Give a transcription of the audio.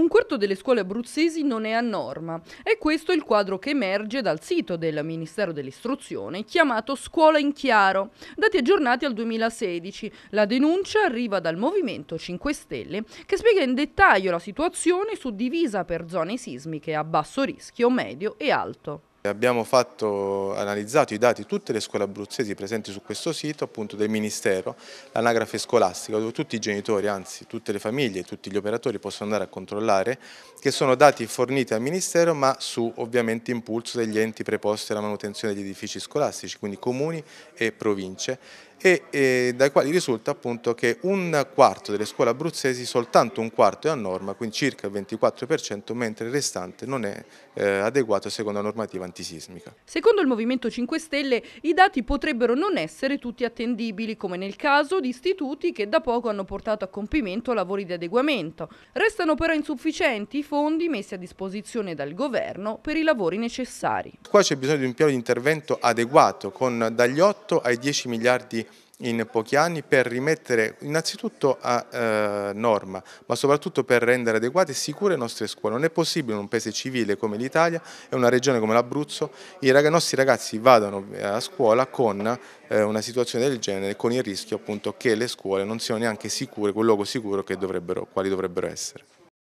Un quarto delle scuole abruzzesi non è a norma. È questo il quadro che emerge dal sito del Ministero dell'Istruzione chiamato Scuola in Chiaro, dati aggiornati al 2016. La denuncia arriva dal Movimento 5 Stelle che spiega in dettaglio la situazione suddivisa per zone sismiche a basso rischio, medio e alto. Abbiamo fatto, analizzato i dati di tutte le scuole abruzzesi presenti su questo sito appunto del Ministero, l'anagrafe scolastica, dove tutti i genitori, anzi tutte le famiglie, tutti gli operatori possono andare a controllare, che sono dati forniti al Ministero ma su ovviamente impulso degli enti preposti alla manutenzione degli edifici scolastici, quindi comuni e province e eh, dai quali risulta appunto che un quarto delle scuole abruzzesi, soltanto un quarto è a norma, quindi circa il 24%, mentre il restante non è eh, adeguato secondo la normativa antisismica. Secondo il Movimento 5 Stelle i dati potrebbero non essere tutti attendibili, come nel caso di istituti che da poco hanno portato a compimento lavori di adeguamento. Restano però insufficienti i fondi messi a disposizione dal governo per i lavori necessari. Qua c'è bisogno di un piano di intervento adeguato con dagli 8 ai 10 miliardi di in pochi anni per rimettere innanzitutto a eh, norma, ma soprattutto per rendere adeguate e sicure le nostre scuole. Non è possibile in un paese civile come l'Italia e una regione come l'Abruzzo i, nostri ragazzi vadano a scuola con eh, una situazione del genere, con il rischio appunto che le scuole non siano neanche sicure, quel luogo sicuro dovrebbero, quali dovrebbero essere.